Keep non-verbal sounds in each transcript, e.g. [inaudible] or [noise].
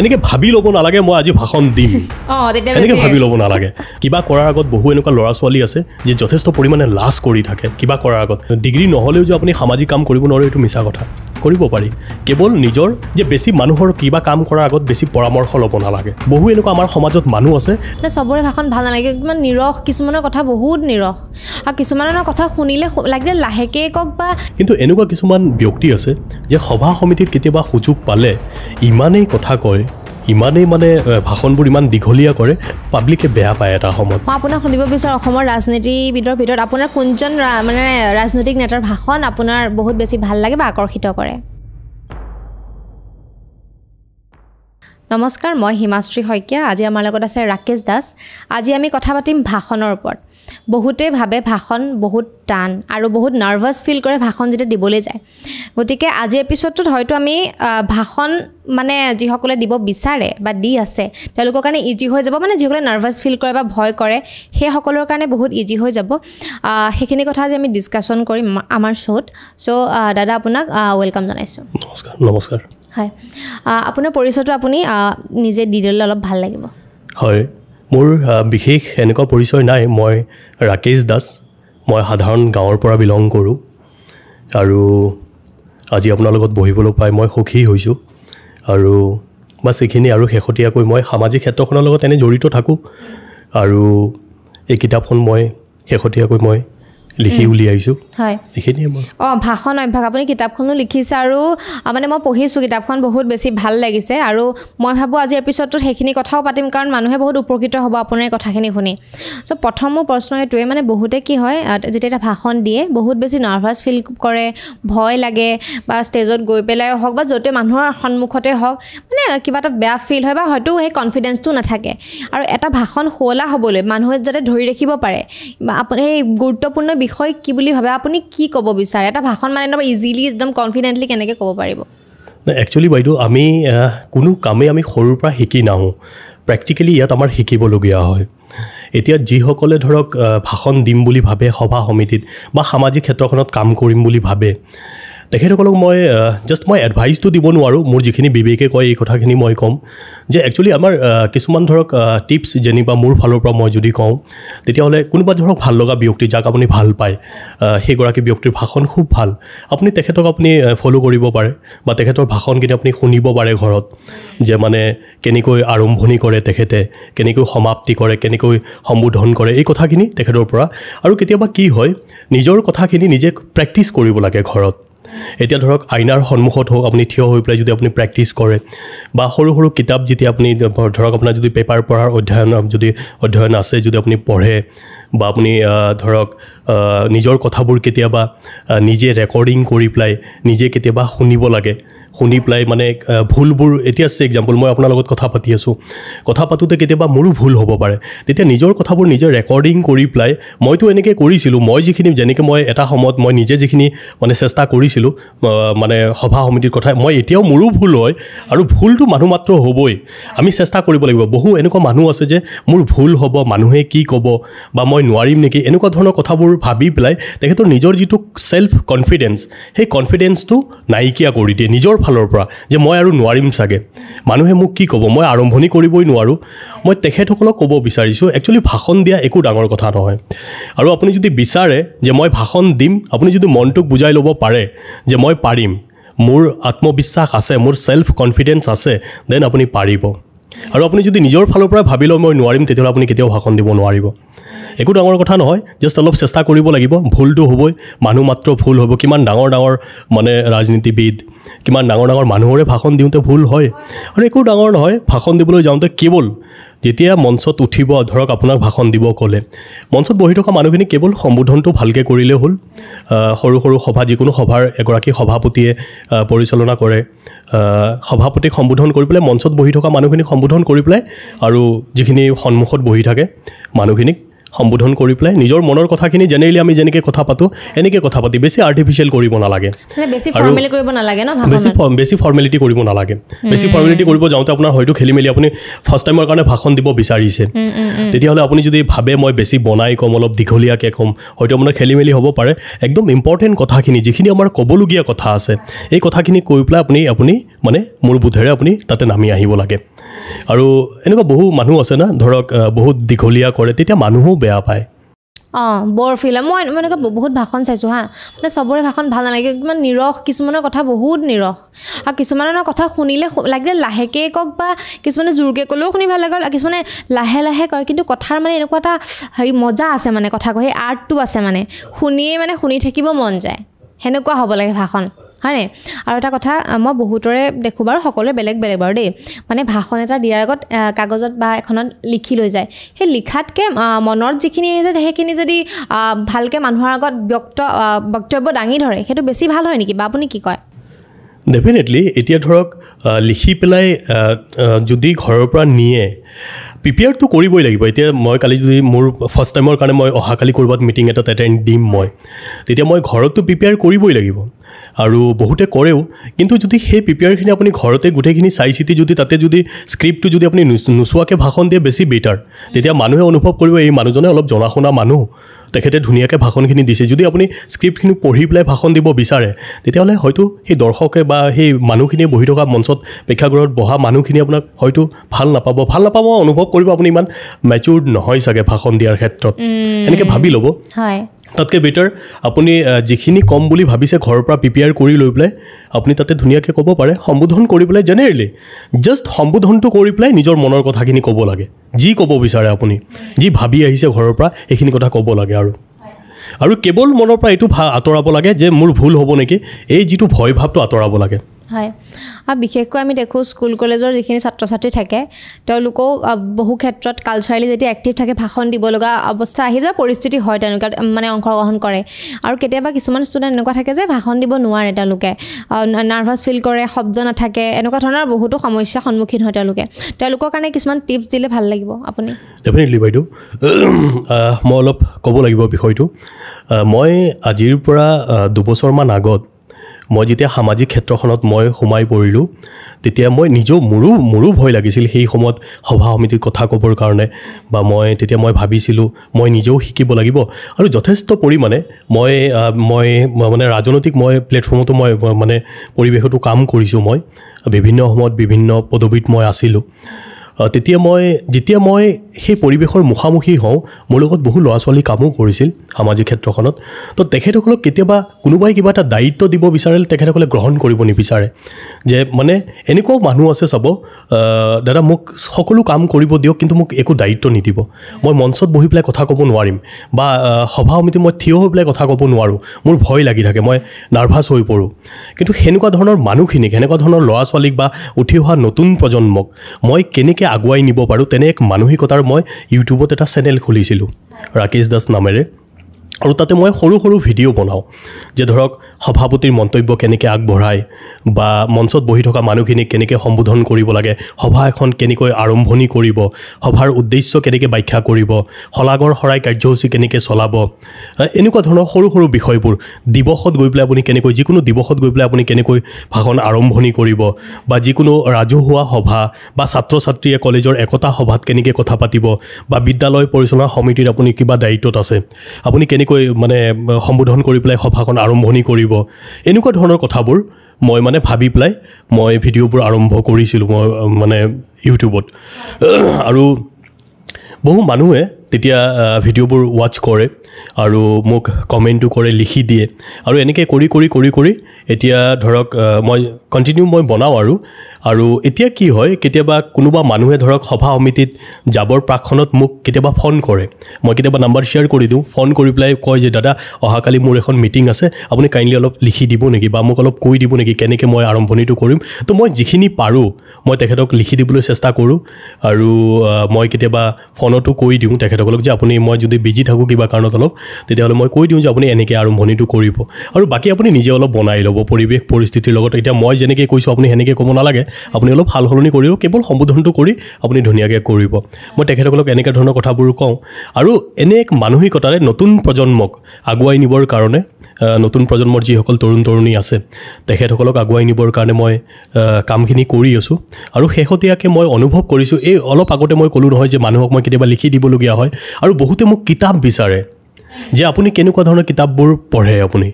এনেকে ভাবি ল'ব নালাগে মই আজি ভাষণ দিম [laughs] এনেকৈ ভাবি ল'ব নালাগে কিবা কৰাৰ আগত বহু এনেকুৱা ল'ৰা ছোৱালী আছে যি যথেষ্ট পৰিমাণে লাজ কৰি থাকে কিবা কৰাৰ আগত ডিগ্ৰী নহ'লেও যে আপুনি সামাজিক কাম কৰিব নোৱাৰে এইটো মিছা কথা কৰিব পাৰি কেৱল নিজৰ যে বেছি মানুহৰ কিবা কাম কৰাৰ আগত বেছি পৰামৰ্শ ল'ব নালাগে বহু এনেকুৱা আমাৰ সমাজত মানুহ আছে চবৰে ভাষণ ভাল নালাগে কিমান নিৰস কিছুমানৰ কথা বহুত নিৰস আৰু কিছুমানৰ কথা শুনিলে লাগিলে লাহেকৈয়ে কওক বা কিন্তু এনেকুৱা কিছুমান ব্যক্তি আছে যে সভা সমিতিত কেতিয়াবা সুযোগ পালে ইমানেই কথা কয় ইমানেই মানে ভাষণবোৰ ইমান দীঘলীয়া কৰে পাব্লিকে বেয়া পায় এটা সময়ত মই আপোনাক শুনিব বিচাৰোঁ অসমৰ ৰাজনীতিবিদৰ ভিতৰত আপোনাৰ কোনজন মানে ৰাজনৈতিক নেতাৰ ভাষণ আপোনাৰ বহুত বেছি ভাল লাগে বা আকৰ্ষিত কৰে নমস্কাৰ মই হিমাশ্ৰী শইকীয়া আজি আমাৰ লগত আছে ৰাকেশ দাস আজি আমি কথা পাতিম ভাষণৰ ওপৰত বহুতে ভাবে ভাষণ বহুত টান আৰু বহুত নাৰ্ভাছ ফিল কৰে ভাষণ যেতিয়া দিবলৈ যায় গতিকে আজিৰ এপিছ'ডটোত হয়তো আমি ভাষণ মানে যিসকলে দিব বিচাৰে বা দি আছে তেওঁলোকৰ কাৰণে ইজি হৈ যাব মানে যিসকলে নাৰ্ভাছ ফিল কৰে বা ভয় কৰে সেইসকলৰ কাৰণে বহুত ইজি হৈ যাব সেইখিনি কথা আজি আমি ডিছকাশ্যন কৰিম আমাৰ শ্ব'ত চ' দাদা আপোনাক ৱেলকাম জনাইছোঁ নমস্কাৰ নমস্কাৰ হয় আপোনাৰ পৰিচয়টো আপুনি নিজে দি দিলে অলপ ভাল লাগিব হয় মোৰ বিশেষ এনেকুৱা পৰিচয় নাই মই ৰাকেশ দাস মই সাধাৰণ গাঁৱৰ পৰা বিলং কৰোঁ আৰু আজি আপোনাৰ লগত বহিবলৈ পাই মই সুখী হৈছোঁ আৰু বাছ এইখিনি আৰু শেহতীয়াকৈ মই সামাজিক ক্ষেত্ৰখনৰ লগত এনে জড়িত থাকোঁ আৰু এই কিতাপখন মই শেহতীয়াকৈ মই লিখি উলিয়াইছোঁ হয় এইখিনিয়ে অঁ ভাষণ অভ্যাস আপুনি কিতাপখনো লিখিছে আৰু মানে মই পঢ়িছোঁ কিতাপখন বহুত বেছি ভাল লাগিছে আৰু মই ভাবোঁ আজিৰ এপিচডটোত সেইখিনি কথাও পাতিম কাৰণ মানুহে বহুত উপকৃত হ'ব আপোনাৰ কথাখিনি শুনি চ' প্ৰথম মোৰ প্ৰশ্ন এইটোৱে মানে বহুতে কি হয় যেতিয়া এটা ভাষণ দিয়ে বহুত বেছি নাৰ্ভাছ ফিল কৰে ভয় লাগে বা ষ্টেজত গৈ পেলাই হওক বা য'তে মানুহৰ সন্মুখতে হওক মানে কিবা এটা বেয়া ফিল হয় বা হয়তো সেই কনফিডেঞ্চটো নাথাকে আৰু এটা ভাষণ শুৱলা হ'বলৈ মানুহে যাতে ধৰি ৰাখিব পাৰে আপুনি সেই গুৰুত্বপূৰ্ণ বিষয় কি বুলি ভাবে আপুনি কি ক'ব বিচাৰে এটা ভাষণ মানে একদম ইজিলি একদম কনফিডেণ্টলি কেনেকৈ ক'ব পাৰিব একচুৱেলি বাইদেউ আমি কোনো কামেই আমি সৰুৰ পৰা শিকি নাহোঁ প্ৰেক্টিকেলি ইয়াত আমাৰ শিকিবলগীয়া হয় এতিয়া যিসকলে ধৰক ভাষণ দিম বুলি ভাবে সভা সমিতিত বা সামাজিক ক্ষেত্ৰখনত কাম কৰিম বুলি ভাবে তেখেতসকলক মই জাষ্ট মই এডভাইচটো দিব নোৱাৰোঁ মোৰ যিখিনি বিবেকে কয় এই কথাখিনি মই ক'ম যে একচুৱেলি আমাৰ কিছুমান ধৰক টিপছ যেনিবা মোৰ ফালৰ পৰা মই যদি কওঁ তেতিয়াহ'লে কোনোবা ধৰক ভাল লগা ব্যক্তি যাক আপুনি ভাল পায় সেইগৰাকী ব্যক্তিৰ ভাষণ খুব ভাল আপুনি তেখেতক আপুনি ফ'ল' কৰিব পাৰে বা তেখেতৰ ভাষণখিনি আপুনি শুনিব পাৰে ঘৰত যে মানে কেনেকৈ আৰম্ভণি কৰে তেখেতে কেনেকৈ সমাপ্তি কৰে কেনেকৈ সম্বোধন কৰে এই কথাখিনি তেখেতৰ পৰা আৰু কেতিয়াবা কি হয় নিজৰ কথাখিনি নিজে প্ৰেক্টিছ কৰিব লাগে ঘৰত এতিয়া ধৰক আইনাৰ সন্মুখত হওক আপুনি থিয় হৈ পেলাই যদি আপুনি প্ৰেক্টিছ কৰে বা সৰু সৰু কিতাপ যেতিয়া আপুনি ধৰক আপোনাৰ যদি পেপাৰ পঢ়াৰ অধ্যয়ন যদি অধ্যয়ন আছে যদি আপুনি পঢ়ে বা আপুনি ধৰক নিজৰ কথাবোৰ কেতিয়াবা নিজে ৰেকৰ্ডিং কৰি পেলাই নিজে কেতিয়াবা শুনিব লাগে শুনি পেলাই মানে ভুলবোৰ এতিয়া আছে এক্সাম্পল মই আপোনাৰ লগত কথা পাতি আছোঁ কথা পাতোঁতে কেতিয়াবা মোৰো ভুল হ'ব পাৰে তেতিয়া নিজৰ কথাবোৰ নিজে ৰেকৰ্ডিং কৰি পেলাই মইতো এনেকৈ কৰিছিলোঁ মই যিখিনি যেনেকৈ মই এটা সময়ত মই নিজে যিখিনি মানে চেষ্টা কৰিছিলোঁ মানে সভা সমিতিৰ কথা মই এতিয়াও মোৰো ভুল হয় আৰু ভুলটো মানুহ মাত্ৰ হ'বই আমি চেষ্টা কৰিব লাগিব বহু এনেকুৱা মানুহ আছে যে মোৰ ভুল হ'ব মানুহে কি ক'ব বা মই নোৱাৰিম নেকি এনেকুৱা ধৰণৰ কথাবোৰ ভাবি পেলাই তেখেতৰ নিজৰ যিটো চেল্ফ কনফিডেঞ্চ সেই কনফিডেঞ্চটো নাইকিয়া কৰি দিয়ে নিজৰ ফালৰ পৰা যে মই আৰু নোৱাৰিম চাগে মানুহে মোক কি ক'ব মই আৰম্ভণি কৰিবই নোৱাৰোঁ মই তেখেতসকলক ক'ব বিচাৰিছোঁ একচুৱেলি ভাষণ দিয়া একো ডাঙৰ কথা নহয় আৰু আপুনি যদি বিচাৰে যে মই ভাষণ দিম আপুনি যদি মনটোক বুজাই ল'ব পাৰে যে মই পাৰিম মোৰ আত্মবিশ্বাস আছে মোৰ ছেল্ফ কনফিডেঞ্চ আছে দেন আপুনি পাৰিব আৰু আপুনি যদি নিজৰ ফালৰ পৰা ভাবি লওঁ মই নোৱাৰিম তেতিয়াহ'লে আপুনি কেতিয়াও ভাষণ দিব নোৱাৰিব একো ডাঙৰ কথা নহয় জাষ্ট অলপ চেষ্টা কৰিব লাগিব ভুলটো হ'বই মানুহ মাত্ৰ ভুল হ'ব কিমান ডাঙৰ ডাঙৰ মানে ৰাজনীতিবিদ কিমান ডাঙৰ ডাঙৰ মানুহৰে ভাষণ দিওঁতে ভুল হয় আৰু একো ডাঙৰ নহয় ভাষণ দিবলৈ যাওঁতে কেৱল যেতিয়া মঞ্চত উঠিব ধৰক আপোনাক ভাষণ দিব ক'লে মঞ্চত বহি থকা মানুহখিনি কেৱল সম্বোধনটো ভালকৈ কৰিলেই হ'ল সৰু সৰু সভা যিকোনো সভাৰ এগৰাকী সভাপতিয়ে পৰিচালনা কৰে সভাপতিক সম্বোধন কৰি পেলাই মঞ্চত বহি থকা মানুহখিনিক সম্বোধন কৰি পেলাই আৰু যিখিনি সন্মুখত বহি থাকে মানুহখিনিক সম্বোধন কৰি পেলাই নিজৰ মনৰ কথাখিনি জেনেৰেলি আমি যেনেকৈ কথা পাতোঁ এনেকৈ কথা পাতি বেছি আৰ্টিফিচিয়েল কৰিব নালাগে বেছি ফৰ্মেলিটি কৰিব নালাগে বেছি ফৰ্মেলিটি কৰিব যাওঁতে আপোনাৰ হয়তো খেলি মেলি আপুনি ফাৰ্ষ্ট টাইমৰ কাৰণে ভাষণ দিব বিচাৰিছে তেতিয়াহ'লে আপুনি যদি ভাবে মই বেছি বনাই ক'ম অলপ দীঘলীয়াকৈ ক'ম হয়তো আপোনাৰ খেলি মেলি হ'ব পাৰে একদম ইম্পৰ্টেণ্ট কথাখিনি যিখিনি আমাৰ ক'বলগীয়া কথা আছে এই কথাখিনি কৈ পেলাই আপুনি আপুনি মানে মোৰ বোধেৰে আপুনি তাতে নামি আহিব লাগে আৰু এনেকুৱা বহু মানুহ আছে না ধৰক বহুত দীঘলীয়া কৰে তেতিয়া মানুহো বেয়া পায় অঁ বৰ ফিল মই মই বহুত ভাষণ চাইছোঁ হা মানে চবৰে ভাষণ ভাল নালাগে কিমান নিৰস কিছুমানৰ কথা বহুত নিৰস আৰু কিছুমানৰ কথা শুনিলে লাগিলে লাহেকৈয়ে কওক বা কিছুমানে জোৰকে ক'লেও শুনি ভাল লাগে আৰু কিছুমানে লাহে লাহে কয় কিন্তু কথাৰ মানে এনেকুৱা এটা হেৰি মজা আছে মানে কথা কয় সেই আৰ্টটো আছে মানে শুনিয়েই মানে শুনি থাকিব মন যায় সেনেকুৱা হ'ব লাগে ভাষণ হয়নে আৰু এটা কথা মই বহুতৰে দেখোঁ বাৰু সকলোৱে বেলেগ বেলেগ বাৰু দেই মানে ভাষণ এটা দিয়াৰ আগত কাগজত বা এখনত লিখি লৈ যায় সেই লিখাতকৈ মনত যিখিনি আহিছে সেইখিনি যদি ভালকৈ মানুহৰ আগত ব্যক্ত বক্তব্য দাঙি ধৰে সেইটো বেছি ভাল হয় নেকি বা আপুনি কি কয় ডেফিনেটলি এতিয়া ধৰক লিখি পেলাই যদি ঘৰৰ পৰা নিয়ে প্ৰিপেয়াৰটো কৰিবই লাগিব এতিয়া মই কালি যদি মোৰ ফাৰ্ষ্ট টাইমৰ কাৰণে মই অহাকালি ক'ৰবাত মিটিং এটাত এটেণ্ড দিম মই তেতিয়া মই ঘৰতটো প্ৰিপেয়াৰ কৰিবই লাগিব আৰু বহুতে কৰেও কিন্তু যদি সেই প্ৰিপেয়াৰখিনি আপুনি ঘৰতে গোটেইখিনি চাই চিতি যদি তাতে যদি স্ক্ৰিপ্টটো যদি আপুনি নোচোৱাকৈ ভাষণ দিয়ে বেছি বেটাৰ তেতিয়া মানুহে অনুভৱ কৰিব এই মানুহজনে অলপ জনা শুনা মানুহ তেখেতে ধুনীয়াকৈ ভাষণখিনি দিছে যদি আপুনি স্ক্ৰিপ্টখিনি পঢ়ি পেলাই ভাষণ দিব বিচাৰে তেতিয়াহ'লে হয়তো সেই দৰ্শকে বা সেই মানুহখিনিয়ে বহি থকা মঞ্চত প্ৰেক্ষাগৃহত বহা মানুহখিনিয়ে আপোনাক হয়তো ভাল নাপাব ভাল নাপাব অনুভৱ কৰিব আপুনি ইমান মেচিয়ৰ্ড নহয় চাগে ভাষণ দিয়াৰ ক্ষেত্ৰত এনেকৈ ভাবি ল'ব হয় তাতকৈ বেটাৰ আপুনি যিখিনি কম বুলি ভাবিছে ঘৰৰ পৰা প্ৰিপেয়াৰ কৰি লৈ পেলাই আপুনি তাতে ধুনীয়াকৈ ক'ব পাৰে সম্বোধন কৰি পেলাই জেনেৰেলি জাষ্ট সম্বোধনটো কৰি পেলাই নিজৰ মনৰ কথাখিনি ক'ব লাগে যি ক'ব বিচাৰে আপুনি যি ভাবি আহিছে ঘৰৰ পৰা সেইখিনি কথা ক'ব লাগে আৰু আৰু কেৱল মনৰ পৰা এইটো ভা আঁতৰাব লাগে যে মোৰ ভুল হ'ব নেকি এই যিটো ভয় ভাৱটো আঁতৰাব লাগে হয় আৰু বিশেষকৈ আমি দেখোঁ স্কুল কলেজৰ যিখিনি ছাত্ৰ ছাত্ৰী থাকে তেওঁলোকেও বহু ক্ষেত্ৰত কালচাৰেলি যেতিয়া এক্টিভ থাকে ভাষণ দিব লগা অৱস্থা আহি যায় পৰিস্থিতি হয় তেওঁলোকে মানে অংশগ্ৰহণ কৰে আৰু কেতিয়াবা কিছুমান ষ্টুডেণ্ট এনেকুৱা থাকে যে ভাষণ দিব নোৱাৰে তেওঁলোকে নাৰ্ভাছ ফিল কৰে শব্দ নাথাকে এনেকুৱা ধৰণৰ বহুতো সমস্যাৰ সন্মুখীন হয় তেওঁলোকে তেওঁলোকৰ কাৰণে কিছুমান টিপছ দিলে ভাল লাগিব আপুনি ডেফিনেটলি বাইদেউ মই অলপ ক'ব লাগিব বিষয়টো মই আজিৰ পৰা দুবছৰমান আগত মই যেতিয়া সামাজিক ক্ষেত্ৰখনত মই সোমাই পৰিলোঁ তেতিয়া মই নিজেও মোৰো মোৰো ভয় লাগিছিল সেই সময়ত সভা সমিতিত কথা ক'বৰ কাৰণে বা মই তেতিয়া মই ভাবিছিলোঁ মই নিজেও শিকিব লাগিব আৰু যথেষ্ট পৰিমাণে মই মই মানে ৰাজনৈতিক মই প্লেটফৰ্মতো মই মানে পৰিৱেশতো কাম কৰিছোঁ মই বিভিন্ন সময়ত বিভিন্ন পদবীত মই আছিলোঁ তেতিয়া মই যেতিয়া মই সেই পৰিৱেশৰ মুখামুখি হওঁ মোৰ লগত বহু ল'ৰা ছোৱালী কামো কৰিছিল সামাজিক ক্ষেত্ৰখনত তো তেখেতসকলক কেতিয়াবা কোনোবাই কিবা এটা দায়িত্ব দিব বিচাৰিলে তেখেতসকলে গ্ৰহণ কৰিব নিবিচাৰে যে মানে এনেকুৱাও মানুহ আছে চাব দাদা মোক সকলো কাম কৰিব দিয়ক কিন্তু মোক একো দায়িত্ব নিদিব মই মঞ্চত বহি পেলাই কথা ক'ব নোৱাৰিম বা সভা সমিতিত মই থিয় হৈ পেলাই কথা ক'ব নোৱাৰোঁ মোৰ ভয় লাগি থাকে মই নাৰ্ভাছ হৈ পৰোঁ কিন্তু সেনেকুৱা ধৰণৰ মানুহখিনিক সেনেকুৱা ধৰণৰ ল'ৰা ছোৱালীক বা উঠি অহা নতুন প্ৰজন্মক মই কেনেকৈ আগুৱাই নিব পাৰোঁ তেনে এক মানসিকতাৰ মই ইউটিউবত এটা চেনেল খুলিছিলোঁ ৰাকেশ দাস নামেৰে আৰু তাতে মই সৰু সৰু ভিডিঅ' বনাওঁ যে ধৰক সভাপতিৰ মন্তব্য কেনেকৈ আগবঢ়ায় বা মঞ্চত বহি থকা মানুহখিনিক কেনেকৈ সম্বোধন কৰিব লাগে সভা এখন কেনেকৈ আৰম্ভণি কৰিব সভাৰ উদ্দেশ্য কেনেকৈ ব্যাখ্যা কৰিব শলাগৰ শৰাই কাৰ্যসূচী কেনেকৈ চলাব এনেকুৱা ধৰণৰ সৰু সৰু বিষয়বোৰ দিৱসত গৈ পেলাই আপুনি কেনেকৈ যিকোনো দিৱসত গৈ পেলাই আপুনি কেনেকৈ ভাষণ আৰম্ভণি কৰিব বা যিকোনো ৰাজহুৱা সভা বা ছাত্ৰ ছাত্ৰীয়ে কলেজৰ একতা সভাত কেনেকৈ কথা পাতিব বা বিদ্যালয় পৰিচালনা সমিতিৰ আপুনি কিবা দায়িত্বত আছে আপুনি কেনেকৈ কেনেকৈ মানে সম্বোধন কৰি পেলাই সভাখন আৰম্ভণি কৰিব এনেকুৱা ধৰণৰ কথাবোৰ মই মানে ভাবি পেলাই মই ভিডিঅ'বোৰ আৰম্ভ কৰিছিলোঁ মই মানে ইউটিউবত [clears throat] আৰু বহু মানুহে তেতিয়া ভিডিঅ'বোৰ ৱাচ কৰে আৰু মোক কমেণ্টো কৰে লিখি দিয়ে আৰু এনেকৈ কৰি কৰি কৰি কৰি এতিয়া ধৰক মই কণ্টিনিউ মই বনাওঁ আৰু আৰু এতিয়া কি হয় কেতিয়াবা কোনোবা মানুহে ধৰক সভা সমিতিত যাবৰ প্ৰাকখনত মোক কেতিয়াবা ফোন কৰে মই কেতিয়াবা নাম্বাৰ শ্বেয়াৰ কৰি দিওঁ ফোন কৰি পেলাই কয় যে দাদা অহাকালি মোৰ এখন মিটিং আছে আপুনি কাইণ্ডলি অলপ লিখি দিব নেকি বা মোক অলপ কৈ দিব নেকি কেনেকৈ মই আৰম্ভণিটো কৰিম তো মই যিখিনি পাৰোঁ মই তেখেতক লিখি দিবলৈ চেষ্টা কৰোঁ আৰু মই কেতিয়াবা ফোনতো কৈ দিওঁ তেখেতসকলক যে আপুনি মই যদি বিজি থাকোঁ কিবা কাৰণত অলপ তেতিয়াহ'লে মই কৈ দিওঁ যে আপুনি এনেকৈ আৰম্ভণিটো কৰিব আৰু বাকী আপুনি নিজে অলপ বনাই ল'ব পৰিৱেশ পৰিস্থিতিৰ লগত এতিয়া মই হয় যেনেকৈ কৈছোঁ আপুনি সেনেকৈ ক'ব নালাগে আপুনি অলপ সাল সলনি কৰিব কেৱল সম্বোধনটো কৰি আপুনি ধুনীয়াকৈ কৰিব মই তেখেতসকলক এনেকুৱা ধৰণৰ কথাবোৰ কওঁ আৰু এনে এক মানসিকতাৰে নতুন প্ৰজন্মক আগুৱাই নিবৰ কাৰণে নতুন প্ৰজন্মৰ যিসকল তৰুণ তৰুণী আছে তেখেতসকলক আগুৱাই নিবৰ কাৰণে মই কামখিনি কৰি আছোঁ আৰু শেহতীয়াকৈ মই অনুভৱ কৰিছোঁ এই অলপ আগতে মই ক'লোঁ নহয় যে মানুহক মই কেতিয়াবা লিখি দিবলগীয়া হয় আৰু বহুতে মোক কিতাপ বিচাৰে যে আপুনি কেনেকুৱা ধৰণৰ কিতাপবোৰ পঢ়ে আপুনি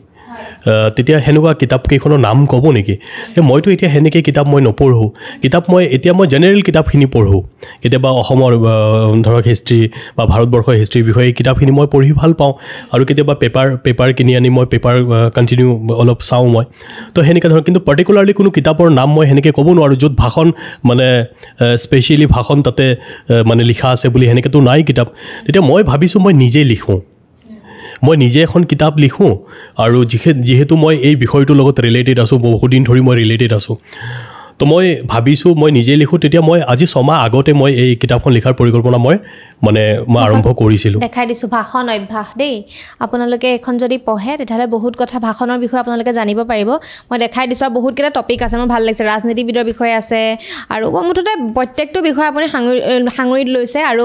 তেতিয়া সেনেকুৱা কিতাপ কেইখনৰ নাম ক'ব নেকি সেই মইতো এতিয়া সেনেকৈ কিতাপ মই নপঢ়োঁ কিতাপ মই এতিয়া মই জেনেৰেল কিতাপখিনি পঢ়োঁ কেতিয়াবা অসমৰ ধৰক হিষ্ট্ৰি বা ভাৰতবৰ্ষৰ হিষ্ট্ৰীৰ বিষয়ে এই কিতাপখিনি মই পঢ়ি ভাল পাওঁ আৰু কেতিয়াবা পেপাৰ পেপাৰ কিনি আনি মই পেপাৰ কণ্টিনিউ অলপ চাওঁ মই তো সেনেকৈ ধৰক কিন্তু পাৰ্টিকুলাৰলি কোনো কিতাপৰ নাম মই সেনেকৈ ক'ব নোৱাৰোঁ য'ত ভাষণ মানে স্পেচিয়েলি ভাষণ তাতে মানে লিখা আছে বুলি সেনেকৈতো নাই কিতাপ তেতিয়া মই ভাবিছোঁ মই নিজেই লিখোঁ মই নিজে এখন কিতাপ লিখোঁ আৰু যিহেতু মই এই বিষয়টোৰ লগত ৰিলেটেড আছোঁ বহুদিন ধৰি মই ৰিলেটেড আছোঁ তো মই ভাবিছোঁ মই নিজে লিখোঁ তেতিয়া মই আজি ছমাহ আগতে মই এই কিতাপখন লিখাৰ পৰিকল্পনা মই মানে মই আৰম্ভ কৰিছিলোঁ দেখাই দিছোঁ ভাষণ অভ্যাস দেই আপোনালোকে এইখন যদি পঢ়ে তেতিয়াহ'লে বহুত কথা ভাষণৰ বিষয়ে আপোনালোকে জানিব পাৰিব মই দেখাই দিছোঁ আৰু বহুতকেইটা টপিক আছে মোৰ ভাল লাগিছে ৰাজনীতিবিদৰ বিষয়ে আছে আৰু মুঠতে প্ৰত্যেকটো বিষয়ে আপুনি সাঙুৰি সাঙুৰিত লৈছে আৰু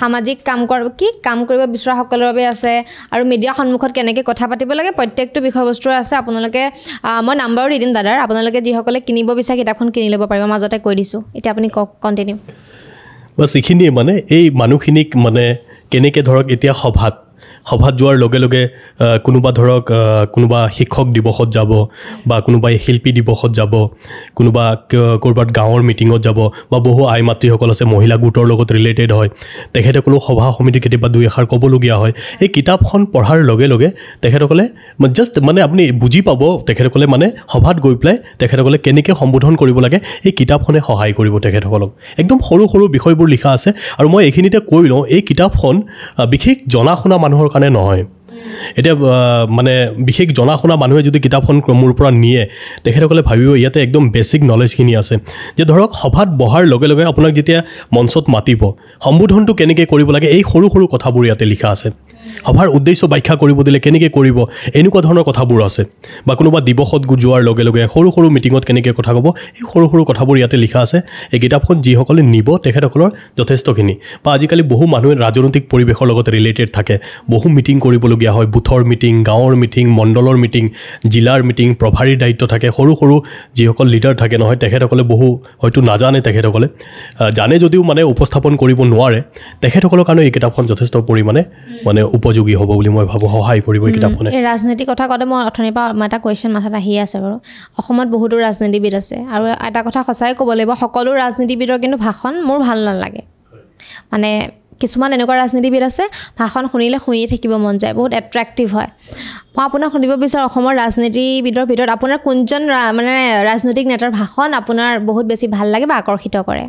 সামাজিক কাম কৰ কি কাম কৰিব বিচৰাসকলৰ বাবে আছে আৰু মিডিয়াৰ সন্মুখত কেনেকৈ কথা পাতিব লাগে প্ৰত্যেকটো বিষয়বস্তুৰ আছে আপোনালোকে মই নাম্বাৰো দি দিম দাদাৰ আপোনালোকে যিসকলে কিনিব বিচাৰে কিতাপখন এখন কিনি ল'ব পাৰিব মাজতে কৈ দিছোঁ এতিয়া আপুনি কওক কণ্টিনিউ বাছ এইখিনিয়ে মানে এই মানুহখিনিক মানে কেনেকৈ ধৰক এতিয়া সভাত সভাত যোৱাৰ লগে লগে কোনোবা ধৰক কোনোবা শিক্ষক দিৱসত যাব বা কোনোবাই শিল্পী দিৱসত যাব কোনোবা ক'ৰবাত গাঁৱৰ মিটিঙত যাব বা বহু আই মাতৃসকল আছে মহিলা গোটৰ লগত ৰিলেটেড হয় তেখেতসকলেও সভা সমিতি কেতিয়াবা দুই এষাৰ ক'বলগীয়া হয় এই কিতাপখন পঢ়াৰ লগে লগে তেখেতসকলে জাষ্ট মানে আপুনি বুজি পাব তেখেতসকলে মানে সভাত গৈ পেলাই তেখেতসকলে কেনেকৈ সম্বোধন কৰিব লাগে এই কিতাপখনে সহায় কৰিব তেখেতসকলক একদম সৰু সৰু বিষয়বোৰ লিখা আছে আৰু মই এইখিনিতে কৈ লওঁ এই কিতাপখন বিশেষ জনা শুনা মানুহৰ কাৰণে নহয় এতিয়া মানে বিশেষ জনা শুনা মানুহে যদি কিতাপখন মোৰ পৰা নিয়ে তেখেতসকলে ভাবিব ইয়াতে একদম বেছিক নলেজখিনি আছে যে ধৰক সভাত বহাৰ লগে লগে আপোনাক যেতিয়া মঞ্চত মাতিব সম্বোধনটো কেনেকৈ কৰিব লাগে এই সৰু সৰু কথাবোৰ ইয়াতে লিখা আছে সভাৰ উদ্দেশ্য ব্যাখ্যা কৰিব দিলে কেনেকৈ কৰিব এনেকুৱা ধৰণৰ কথাবোৰ আছে বা কোনোবা দিৱসত যোৱাৰ লগে লগে সৰু সৰু মিটিঙত কেনেকৈ কথা ক'ব সেই সৰু সৰু কথাবোৰ ইয়াতে লিখা আছে এই কিতাপখন যিসকলে নিব তেখেতসকলৰ যথেষ্টখিনি বা আজিকালি বহু মানুহে ৰাজনৈতিক পৰিৱেশৰ লগত ৰিলেটেড থাকে বহু মিটিং কৰিবলগীয়া হয় বুথৰ মিটিং গাঁৱৰ মিটিং মণ্ডলৰ মিটিং জিলাৰ মিটিং প্ৰভাৰীৰ দায়িত্ব থাকে সৰু সৰু যিসকল লিডাৰ থাকে নহয় তেখেতসকলে বহু হয়তো নাজানে তেখেতসকলে জানে যদিও মানে উপস্থাপন কৰিব নোৱাৰে তেখেতসকলৰ কাৰণে এই কিতাপখন যথেষ্ট পৰিমাণে মানে উপযোগী হ'ব বুলি মই ভাবোঁ সহায় কৰিব কিতাপখনে এই ৰাজনীতিৰ কথা কওঁতে মই অথনিৰ পৰা মই এটা কুৱেশ্যন মাথাত আহি আছে বাৰু অসমত বহুতো ৰাজনীতিবিদ আছে আৰু এটা কথা সঁচাই ক'ব লাগিব সকলো ৰাজনীতিবিদৰ কিন্তু ভাষণ মোৰ ভাল নালাগে মানে কিছুমান এনেকুৱা ৰাজনীতিবিদ আছে ভাষণ শুনিলে শুনিয়ে থাকিব মন যায় বহুত এট্ৰেক্টিভ হয় মই আপোনাক সুধিব বিচাৰোঁ অসমৰ ৰাজনীতিবিদৰ ভিতৰত আপোনাৰ কোনজন মানে ৰাজনৈতিক নেতাৰ ভাষণ আপোনাৰ বহুত বেছি ভাল লাগে বা আকৰ্ষিত কৰে